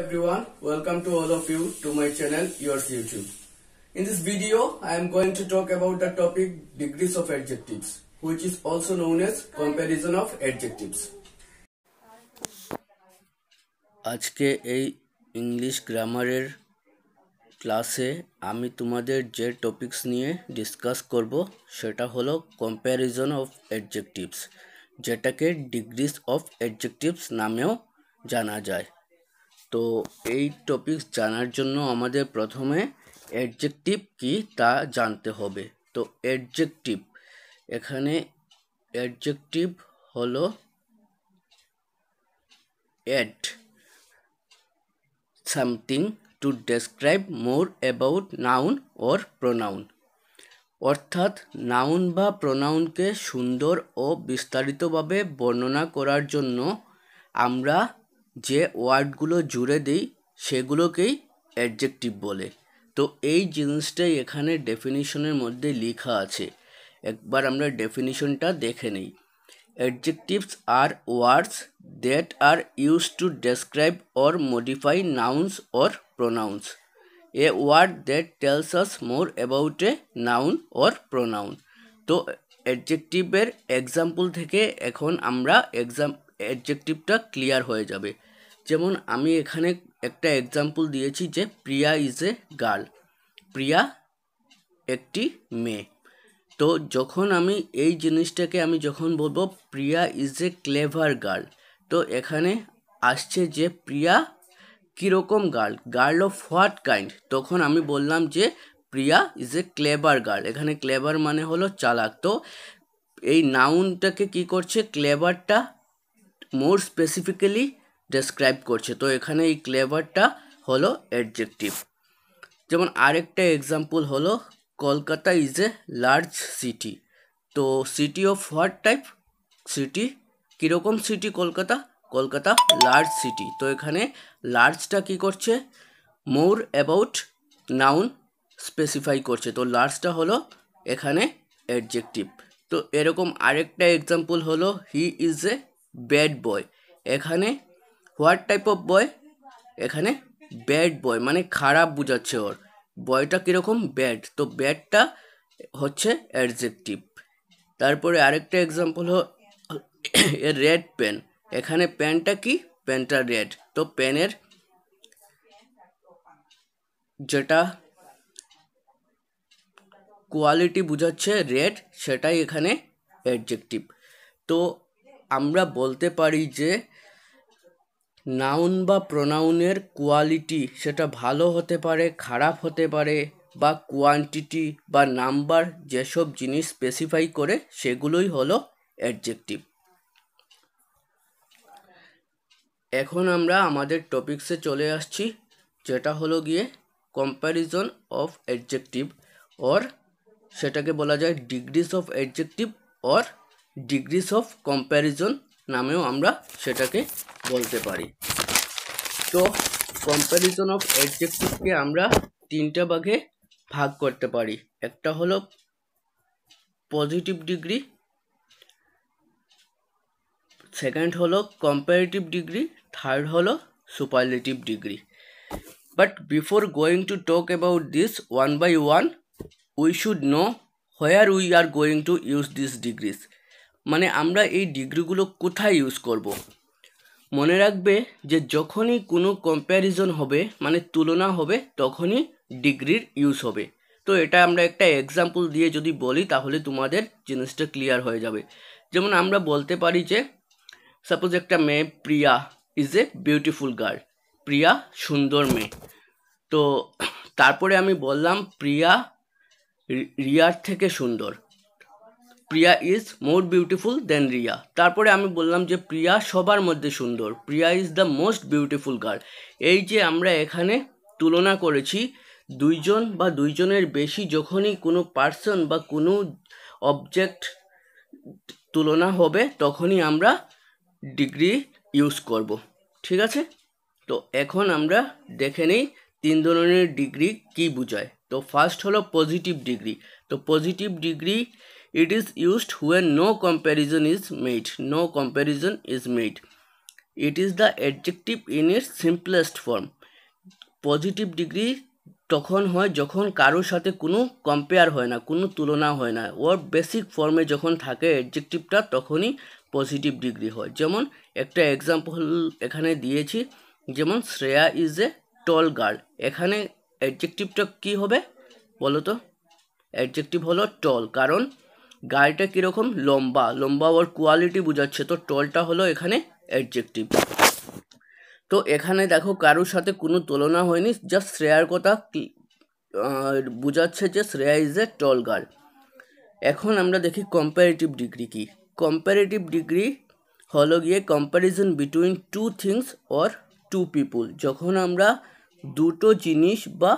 everyone welcome to all of you to my channel yours youtube in this video i am going to talk about the topic degrees of adjectives which is also known as comparison of adjectives আজকে এই English গ্রামারের ক্লাসে আমি তোমাদের যে topics নিয়ে discuss করব সেটা হলো কম্প্যারিজন অফ অ্যাডজেক্টিভস যেটাকে ডিগ্রিস অফ অ্যাডজেক্টিভস নামেও জানা যায় তো এই টপিক জানার জন্য আমাদের প্রথমে অ্যাডজেক্টিভ কি তা জানতে হবে তো অ্যাডজেক্টিভ এখানে অ্যাডজেক্টিভ হল add something to describe more about noun or pronoun অর্থাৎ নাউন বা প্রোনাউনকে সুন্দর ও বিস্তারিতভাবে বর্ণনা করার জন্য আমরা যে ওয়ার্ডগুলো জুড়ে দিই সেগুলোকেই অ্যাডজেক্টিভ বলে তো এই জিনিসটাই এখানে ডেফিনিশনের মধ্যে লেখা আছে একবার আমরা ডেফিনিশনটা দেখে নিই adjectives are words that are use to describe or modify nouns or pronouns a word that tells us more about a noun or pronoun তো অ্যাডজেক্টিভের এক্সাম্পল থেকে এখন আমরা এক্সাম অ্যাডজেক্টিভটা ক্লিয়ার হয়ে যাবে যেমন আমি এখানে একটা এক্সাম্পল দিয়েছি যে প্রিয়া ইজ এ গার্ল প্রিয়া একটি মেয়ে তো যখন আমি এই জিনিসটাকে আমি যখন বলবো Priya is a clever girl তো এখানে আসছে যে প্রিয়া কীরকম girl girl of what kind তখন আমি বললাম যে Priya is a clever girl এখানে ক্লেভার মানে হলো চালাক তো এই নাউনটাকে কি করছে ক্লেভারটা মোর স্পেসিফিক্যালি ডেসক্রাইব করছে তো এখানে এই ক্লেভারটা হলো অ্যাডজেক্টিভ যেমন আরেকটা এক্সাম্পল হলো Kolkata is a large city তো city of what type city কীরকম city Kolkata Kolkata large city তো এখানে লার্জটা কি করছে মোর অ্যাবাউট নাউন স্পেসিফাই করছে তো লার্জটা হলো এখানে অ্যাডজেক্টিভ তো এরকম আরেকটা এক্সাম্পল হলো he is a bad boy এখানে হোয়াট টাইপ অফ বয় এখানে ব্যাড বয় মানে খারাপ বোঝাচ্ছে ওর বয়টা কীরকম ব্যাড তো ব্যাডটা হচ্ছে অ্যাডজেক্টিভ তারপরে আরেকটা এক্সাম্পল এ রেড পেন এখানে পেনটা কি পেনটা রেড তো পেনের যেটা কোয়ালিটি বোঝাচ্ছে রেড সেটাই এখানে অ্যাডজেক্টিভ তো আমরা বলতে পারি যে নাউন বা প্রোনাউনের কোয়ালিটি সেটা ভালো হতে পারে খারাপ হতে পারে বা কোয়ান্টিটি বা নাম্বার যেসব জিনিস স্পেসিফাই করে সেগুলোই হলো অ্যাডজেক্টিভ এখন আমরা আমাদের টপিক্সে চলে আসছি যেটা হলো গিয়ে কম্প্যারিজন অফ অ্যাডজেক্টিভ অর সেটাকে বলা যায় degrees of adjective or degrees of comparison নামেও আমরা সেটাকে বলতে পারি তো কম্প্যারিজন অফ অ্যাডজেক্টিভকে আমরা তিনটা ভাগে ভাগ করতে পারি একটা হলো পজিটিভ ডিগ্রি সেকেন্ড হলো কম্প্যারিটিভ ডিগ্রি থার্ড হলো superlative degree but before going to talk about this one by one we should know where we are going to use this degrees মানে আমরা এই ডিগ্রিগুলো কোথায় ইউজ করব। মনে রাখবে যে যখনই কোনো কম্প্যারিজন হবে মানে তুলনা হবে তখনই ডিগ্রির ইউজ হবে তো এটা আমরা একটা এক্সাম্পল দিয়ে যদি বলি তাহলে তোমাদের জিনিসটা ক্লিয়ার হয়ে যাবে যেমন আমরা বলতে পারি যে সাপোজ একটা মেয়ে Priya is a beautiful girl Priya সুন্দর মেয়ে তো তারপরে আমি বললাম প্রিয়া রিয়ার থেকে সুন্দর Priya is more beautiful than Riya তারপরে আমি বললাম যে প্রিয়া সবার মধ্যে সুন্দর Priya is the most beautiful girl এই যে আমরা এখানে তুলনা করেছি দুইজন বা দুইজনের বেশি যখনই কোনো পার্সন বা কোনো অবজেক্ট তুলনা হবে তখনই আমরা ডিগ্রি ইউজ করব ঠিক আছে তো এখন আমরা দেখে নিই তিন ধরনের ডিগ্রি কী বোঝায় তো ফার্স্ট হলো পজিটিভ ডিগ্রি তো positive degree it is used when no comparison is made no comparison is made it is the adjective in its simplest form positive degree তখন হয় যখন কারোর সাথে কোনো কম্পেয়ার হয় না কোনো তুলনা হয় না ওর বেসিক ফর্মে যখন থাকে অ্যাডজেক্টিভটা তখনই পজিটিভ ডিগ্রি হয় যেমন একটা এক্সাম্পল এখানে দিয়েছি যেমন Shreya is a tall girl এখানে অ্যাডজেক্টিভটা কি হবে বলো তো অ্যাডজেক্টিভ হলো টল কারণ গাড়িটা কীরকম লম্বা লম্বা ওর কোয়ালিটি বোঝাচ্ছে তো টলটা হলো এখানে অ্যাডজেক্টিভ তো এখানে দেখো কারোর সাথে কোনো তুলনা হয়নি জাস্ট শ্রেয়ার কথা বোঝাচ্ছে যে Shreya is a tall girl এখন আমরা দেখি কম্প্যারেটিভ ডিগ্রি কি কম্প্যারেটিভ ডিগ্রি হলো গিয়ে comparison between two things or two people যখন আমরা দুটো জিনিস বা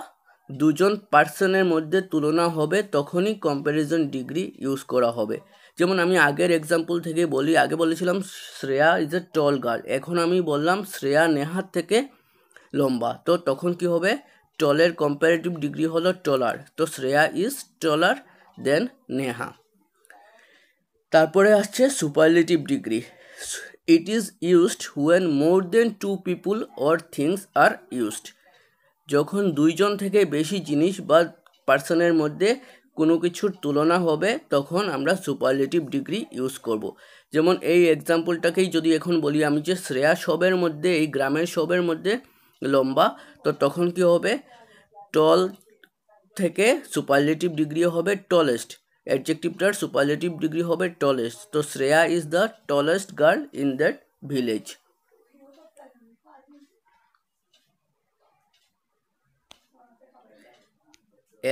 দুজন পার্সনের মধ্যে তুলনা হবে তখনই কম্প্যারিজন ডিগ্রি ইউজ করা হবে যেমন আমি আগের এক্সাম্পল থেকে বলি আগে বলেছিলাম Shreya is a tall girl এখন আমি বললাম শ্রেয়া নেহার থেকে লম্বা তো তখন কি হবে টলের কম্পারেটিভ ডিগ্রি হলো টলার তো Shreya is taller than Neha তারপরে আসছে superlative degree it is used when more than two people or things are used যখন দুইজন থেকে বেশি জিনিস বা পার্সনের মধ্যে কোনো কিছুর তুলনা হবে তখন আমরা সুপারলেটিভ ডিগ্রি ইউজ করব। যেমন এই এক্সাম্পলটাকেই যদি এখন বলি আমি যে শ্রেয়া সবের মধ্যে এই গ্রামের সবের মধ্যে লম্বা তো তখন কি হবে টল থেকে সুপারলেটিভ ডিগ্রি হবে টলেস্ট অ্যাডজেক্টিভটার সুপারলেটিভ ডিগ্রি হবে টলেস্ট তো Shreya is the tallest girl in that village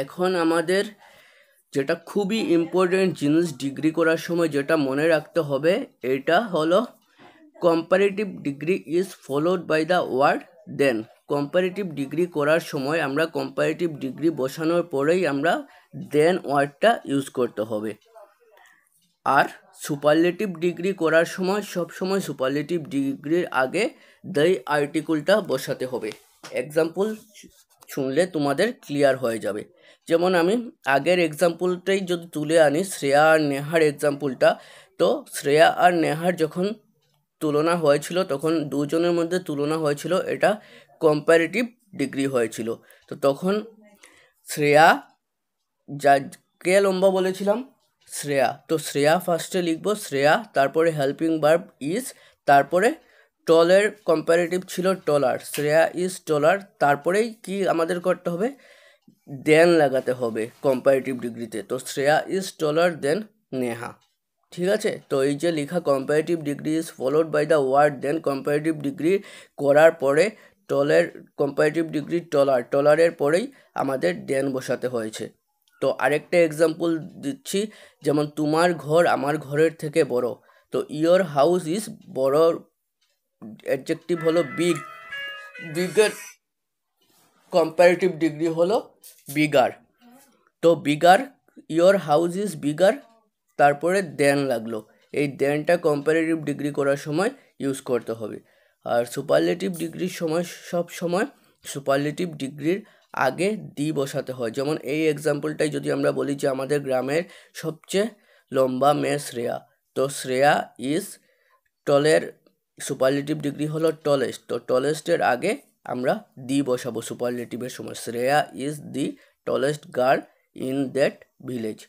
এখন আমাদের যেটা খুবই ইম্পর্টেন্ট জিনিস ডিগ্রি করার সময় যেটা মনে রাখতে হবে এটা হলো comparative degree is followed by the word than comparative degree করার সময় আমরা কম্পারেটিভ ডিগ্রি বসানোর পরেই আমরা দেন ওয়ার্ডটা ইউজ করতে হবে আর সুপারলেটিভ ডিগ্রি করার সময় সব সময় সুপারলেটিভ ডিগ্রির আগে দেই আর্টিকুলটা বসাতে হবে এক্সাম্পল শুনলে তোমাদের ক্লিয়ার হয়ে যাবে যেমন আমি আগের এক্সাম্পলটাই যদি তুলে আনি শ্রেয়া আর নেহার এক্সাম্পলটা তো শ্রেয়া আর নেহার যখন তুলনা হয়েছিল তখন দুজনের মধ্যে তুলনা হয়েছিল এটা কম্পারেটিভ ডিগ্রি হয়েছিল তো তখন শ্রেয়া যা কে লম্বা বলেছিলাম শ্রেয়া তো শ্রেয়া ফার্স্টে লিখব শ্রেয়া তারপরে হেল্পিং বার্ব ইজ তারপরে টলের কম্পারেটিভ ছিল টলার শ্রেয়া ইজ টলার তারপরেই কি আমাদের করতে হবে দেন লাগাতে হবে কম্পারেটিভ ডিগ্রিতে তো Shreya is taller than Neha ঠিক আছে তো এই যে লেখা comparative degree is followed by the word than comparative degree করার পরে টলের কম্পারেটিভ ডিগ্রি টলার টলারের পরেই আমাদের দেন বসাতে হয়েছে তো আরেকটা এক্সাম্পল দিচ্ছি যেমন তোমার ঘর আমার ঘরের থেকে বড় তো ইয়োর হাউস ইজ বড় অ্যাডজেক্টিভ হলো বিগ বিগের কম্পারেটিভ ডিগ্রি হলো বিগার তো bigger your house is bigger তারপরে দেন লাগলো এই দেনটা কম্পারেটিভ ডিগ্রি করার সময় ইউজ করতে হবে আর সুপারলেটিভ ডিগ্রির সময় সব সময় সুপারলেটিভ ডিগ্রির আগে দি বসাতে হয় যেমন এই এক্সাম্পলটাই যদি আমরা বলি যে আমাদের গ্রামের সবচেয়ে লম্বা মেয়ে শ্রেয়া তো Shreya is taller superlative degree হলো টলেস্ট তো টলেস্টের আগে আমরা দি বসাবো সুপারলেটিভের সময় Shreya is the tallest girl in that village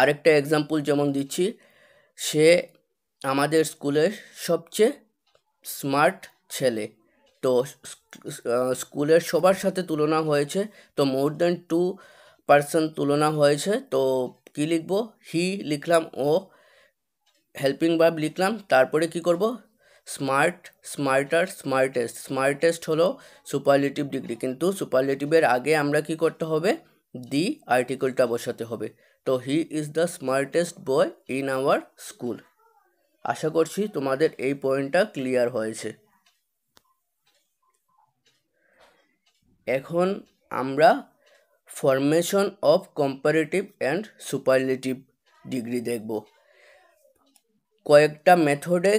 আরেকটা এক্সাম্পল যেমন দিচ্ছি সে আমাদের স্কুলের সবচেয়ে স্মার্ট ছেলে তো স্কুলের সবার সাথে তুলনা হয়েছে তো মোর দ্যান টু পার্সেন্ট তুলনা হয়েছে তো কী লিখবো হি লিখলাম ও হেল্পিং ভার্ব লিখলাম তারপরে কি করব স্মার্ট স্মার্টার স্মার্টেস্ট স্মার্টেস্ট হলো সুপারলেটিভ ডিগ্রি কিন্তু সুপারলেটিভের আগে আমরা কি করতে হবে দি আর্টিকেলটা বসাতে হবে তো he is the smartest boy in our school আশা করছি তোমাদের এই পয়েন্টটা ক্লিয়ার হয়েছে এখন আমরা formation of comparative and superlative degree দেখব কয়েকটা মেথডে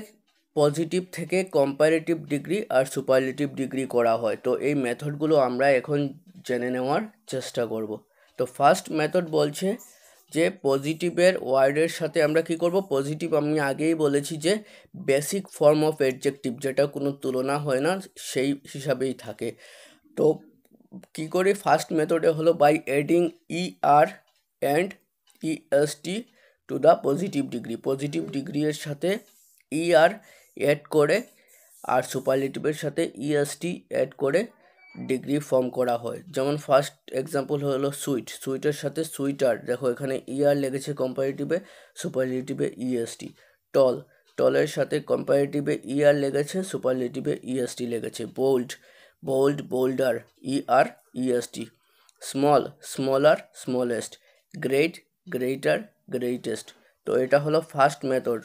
পজিটিভ থেকে কম্পারেটিভ ডিগ্রি আর সুপারলেটিভ ডিগ্রি করা হয় তো এই মেথডগুলো আমরা এখন জেনে নেওয়ার চেষ্টা করব তো ফার্স্ট মেথড বলছে যে পজিটিভের ওয়ার্ডের সাথে আমরা কি করব পজিটিভ আমি আগেই বলেছি যে বেসিক ফর্ম অফ অ্যাডজেক্টিভ যেটা কোনো তুলনা হয় না সেই হিসাবেই থাকে তো কি করি ফার্স্ট মেথডে হলো by adding E R and EST to the positive degree positive ডিগ্রির সাথে ই আর অ্যাড করে আর সুপারলেটিভের সাথে ইএসটি e অ্যাড করে ডিগ্রি ফর্ম করা হয় যেমন ফার্স্ট এক্সাম্পল হলো সুইট সুইটের সাথে সুইটার দেখো এখানে ইয়ার e লেগেছে কম্পারেটিভে সুপারলেটিভে ইএসটি টল টলের সাথে কম্পারেটিভে ইয়ার e লেগেছে সুপারলেটিভে ইএসটি লেগেছে bold bold bolder ER EST small smaller smallest great greater greatest তো এটা হলো ফার্স্ট মেথড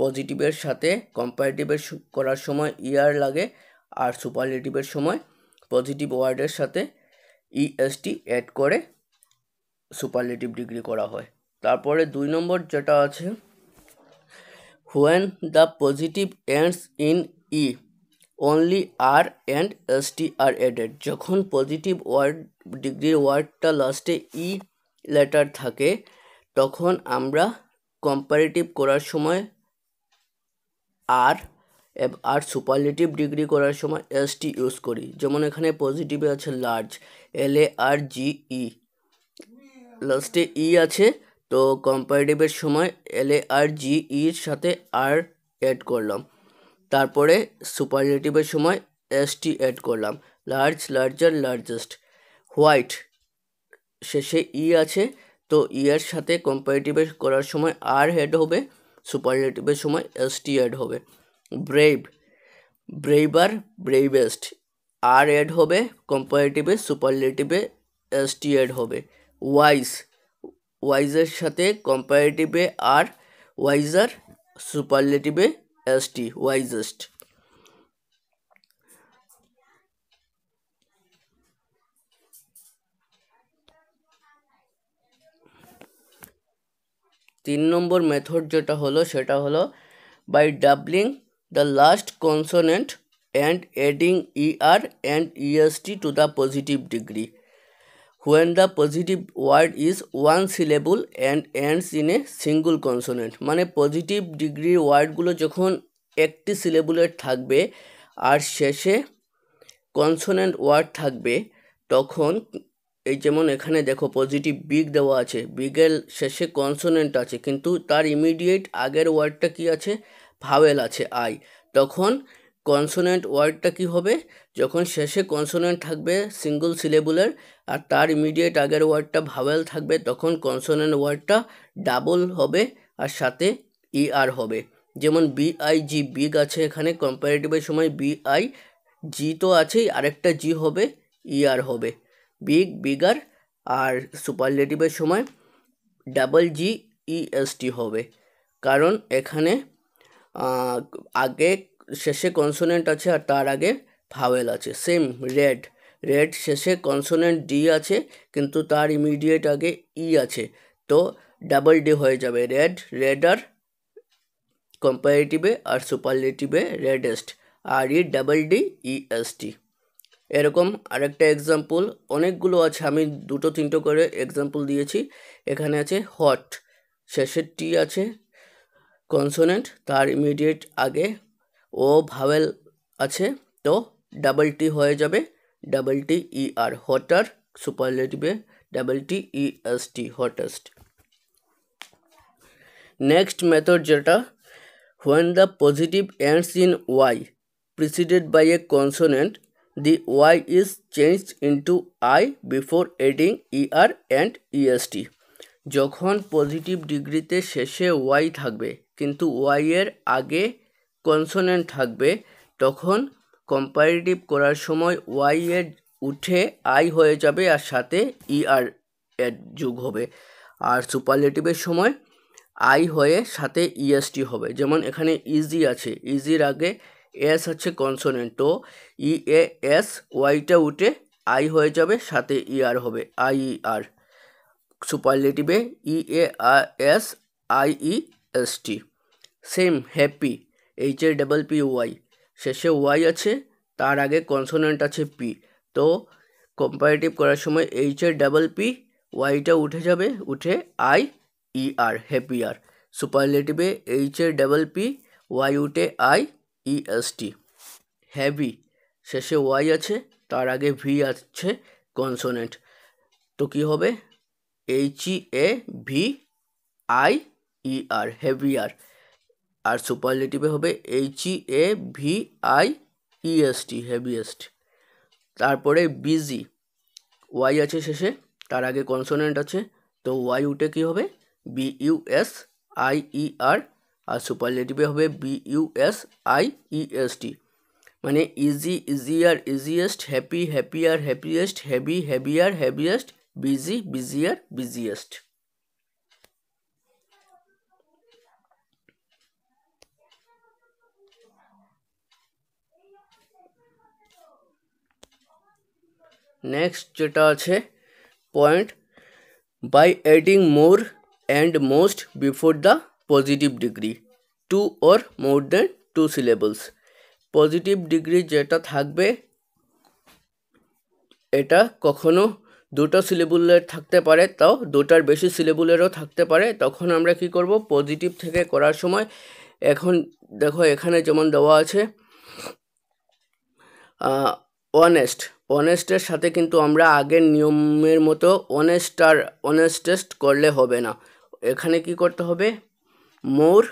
পজিটিভের সাথে কম্পারেটিভের করার সময় ইয়ার e লাগে আর সুপারলেটিভের সময় পজিটিভ ওয়ার্ডের সাথে ইএসটি e অ্যাড করে সুপারলেটিভ ডিগ্রি করা হয় তারপরে দুই নম্বর যেটা আছে when the positive ends in E only R and S T are added যখন পজিটিভ ওয়ার্ড ডিগ্রির ওয়ার্ডটা লাস্টে ই লেটার থাকে তখন আমরা কম্পারেটিভ করার সময় আর আর সুপারলেটিভ ডিগ্রি করার সময় এসটি ইউজ করি যেমন এখানে পজিটিভে আছে লার্জ এল e। এ আর জি ই লাস্টে ই আছে তো কম্পারেটিভের সময় এল এ আর জি ইর সাথে আর অ্যাড করলাম তারপরে সুপারলেটিভের সময় এসটি অ্যাড করলাম লার্জ লার্জার লার্জেস্ট হোয়াইট শেষে ই e আছে তো ইয়ার সাথে কম্পারেটিভের করার সময় আর হেড হবে সুপারলেটিভের সময় এসটি অ্যাড হবে brave braver bravest R add হবে কম্পারেটিভে সুপারলেটিভে এসটি অ্যাড হবে ওয়াইস ওয়াইজের সাথে কম্পারেটিভে আর ওয়াইজার সুপারলেটিভে এসটি ওয়াইজেস্ট তিন নম্বর মেথড যেটা হলো সেটা হলো by doubling the last consonant and E ER and EST to the positive degree when the positive word is one syllable and ends in a single consonant মানে positive ডিগ্রির ওয়ার্ডগুলো যখন একটি সিলেবুলের থাকবে আর শেষে কনসোনেন্ট ওয়ার্ড থাকবে তখন এই যেমন এখানে দেখো পজিটিভ বিগ দেওয়া আছে বিগের শেষে কনসোনেন্ট আছে কিন্তু তার ইমিডিয়েট আগের ওয়ার্ডটা কি আছে ভাওয়েল আছে আই তখন কনসোনেন্ট ওয়ার্ডটা কি হবে যখন শেষে কনসোনেন্ট থাকবে সিঙ্গল সিলেবুলের আর তার ইমিডিয়েট আগের ওয়ার্ডটা ভাওয়েল থাকবে তখন কনসোনেন্ট ওয়ার্ডটা ডাবল হবে আর সাথে ই er আর হবে যেমন আই জি বিগ আছে এখানে কম্পারেটিভের সময় বিআই জি তো আছেই আরেকটা জি হবে ই er আর হবে বিগ বিগার আর সুপারলেটিভের সময় ডাবল জি ইএসটি হবে কারণ এখানে আগে শেষে কনসোনেন্ট আছে আর তার আগে ভাওয়েল আছে সেম রেড রেড শেষে কনসোনেন্ট ডি আছে কিন্তু তার ইমিডিয়েট আগে ই আছে তো ডাবল ডি হয়ে যাবে রেড রেড আর কম্পারেটিভে আর সুপারলেটিভে রেডেস্ট আর ই ডাবল ডি ইএসটি এরকম আরেকটা এক্সাম্পল অনেকগুলো আছে আমি দুটো তিনটো করে এক্সাম্পল দিয়েছি এখানে আছে হট শেষের টি আছে কনসোনেন্ট তার ইমিডিয়েট আগে ও ভাওয়েল আছে তো ডাবল টি হয়ে যাবে double T E R hotter সুপারলেটিভে double T E S T hottest next method যেটা when the positive ends in Y preceded by a consonant the y is changed into i before adding er and est যখন positive ডিগ্রিতে শেষে Y থাকবে কিন্তু ওয়াইয়ের আগে consonant থাকবে তখন কম্পারেটিভ করার সময় ওয়াইয়ের উঠে আই হয়ে যাবে আর সাথে ইআর e এর যোগ হবে আর সুপারলেটিভের সময় আই হয়ে সাথে ইএসটি e হবে যেমন এখানে ইজি e আছে ইজির আগে এস হচ্ছে কনসোনেন্ট তো ই এ এস ওয়াইটা উঠে আই হয়ে যাবে সাথে ই e, আর হবে আই ই আর সুপারলেটিভে E A R S I E S T same happy H A double P Y শেষে ওয়াই আছে তার আগে কনসোনেন্ট আছে পি তো কম্পারেটিভ করার সময় এইচ এর ডাবল পি ওয়াইটা উঠে যাবে উঠে আই ই আর হ্যাপি আর সুপারলেটিভে এইচ এর ডাবল পি ওয়াই উঠে আই ইএসটি e হ্যাভি শেষে ওয়াই আছে তার আগে ভি আছে কনসোনেন্ট তো কী হবে H E A V I E R heavier আর সুপারলেটিভে হবে H E A V I EST heaviest তারপরে বিজি ওয়াই আছে শেষে তার আগে কনসোনেন্ট আছে তো ওয়াই উঠে কী হবে B U S I E R আর সুপারলেটিভে হবে B U S I E S T মানে easy easier easiest happy happier happiest heavy heavier heaviest busy busier busiest next যেটা আছে point by adding more and most before the positive degree two or more than two syllables positive degree যেটা থাকবে এটা কখনো দুটো সিলেবুলের থাকতে পারে তাও দুটার বেশি সিলেবুলেরও থাকতে পারে তখন আমরা কি করব পজিটিভ থেকে করার সময় এখন দেখো এখানে যেমন দেওয়া আছে অনেস্ট অনেস্টের সাথে কিন্তু আমরা আগের নিয়মের মতো অনেস্ট আর অনেস্টেস্ট করলে হবে না এখানে কি করতে হবে মোর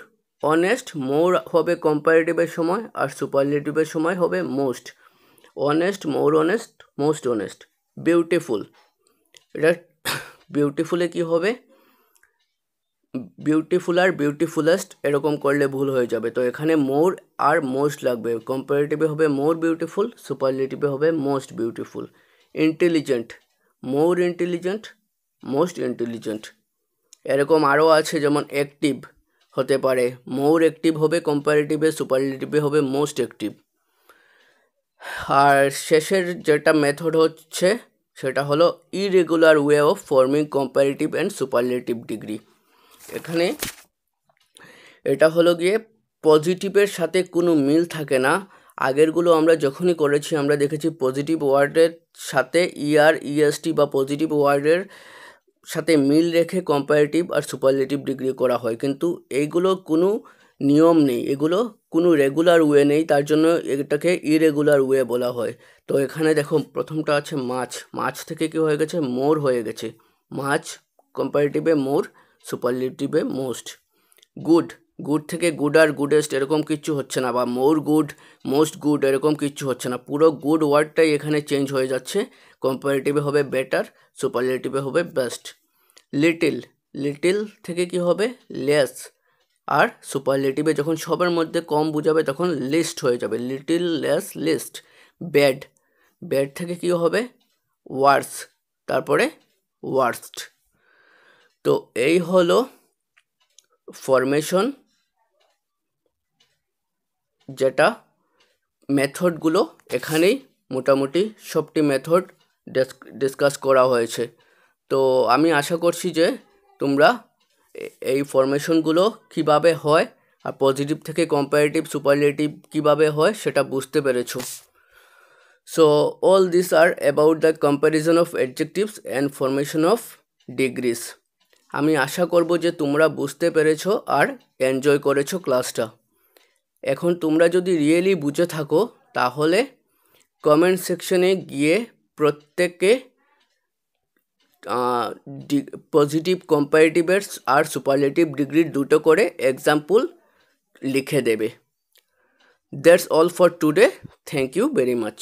অনেস্ট মোর হবে কম্পারেটিভের সময় আর সুপারলেটিভের সময় হবে most honest more honest most honest beautiful এটা বিউটিফুলে কি হবে বিউটিফুল আর বিউটিফুলেস্ট এরকম করলে ভুল হয়ে যাবে তো এখানে মোর আর মোস্ট লাগবে কম্পারেটিভে হবে মোর বিউটিফুল সুপারলেটিভে হবে most beautiful intelligent more intelligent most intelligent এরকম আরও আছে যেমন অ্যাক্টিভ হতে পারে মোর অ্যাক্টিভ হবে কম্পারেটিভে সুপারলেটিভে হবে মোস্ট অ্যাক্টিভ আর শেষের যেটা মেথড হচ্ছে সেটা হলো irregular way of forming comparative and superlative degree এখানে এটা হলো গিয়ে পজিটিভের সাথে কোনো মিল থাকে না আগেরগুলো আমরা যখনই করেছি আমরা দেখেছি পজিটিভ ওয়ার্ডের সাথে ইআর e ইএসটি e বা পজিটিভ ওয়ার্ডের সাথে মিল রেখে কম্পারেটিভ আর সুপারলেটিভ ডিগ্রি করা হয় কিন্তু এইগুলো কোনো নিয়ম নেই এগুলো কোনো রেগুলার ওয়ে নেই তার জন্য এটাকে ইরেগুলার ওয়ে বলা হয় তো এখানে দেখো প্রথমটা আছে মাছ মাছ থেকে কি হয়ে গেছে মোর হয়ে গেছে মাছ কম্পারেটিভে মোর সুপারলেটিভে মোস্ট গুড গুড থেকে গুড আর গুডেস্ট এরকম কিচ্ছু হচ্ছে না বা মোর গুড মোস্ট গুড এরকম কিচ্ছু হচ্ছে না পুরো গুড ওয়ার্ডটাই এখানে চেঞ্জ হয়ে যাচ্ছে কম্পারেটিভে হবে বেটার সুপারলেটিভে হবে বেস্ট লিটিল লিটিল থেকে কি হবে লেস আর সুপারলেটিভে যখন সবার মধ্যে কম বুঝাবে তখন লিস্ট হয়ে যাবে little less least bad bad থেকে কি হবে ওয়ার্স তারপরে ওয়ার্স্ট তো এই হলো ফরমেশন যেটা মেথডগুলো এখানেই মোটামুটি সবটি মেথড ডিসকাস করা হয়েছে তো আমি আশা করছি যে তোমরা এই ফরমেশনগুলো কিভাবে হয় আর পজিটিভ থেকে কম্পারেটিভ সুপারলেটিভ কিভাবে হয় সেটা বুঝতে পেরেছো so all this are about the comparison of adjectives and formation of degrees আমি আশা করব যে তোমরা বুঝতে পেরেছো আর এনজয় করেছো ক্লাসটা এখন তোমরা যদি রিয়েলি বুঝে থাকো তাহলে কমেন্ট সেকশনে গিয়ে প্রত্যেকে পজিটিভ কম্পারেটিভের আর সুপারলেটিভ ডিগ্রির দুটো করে এক্সাম্পল লিখে দেবে that's all for today thank you very much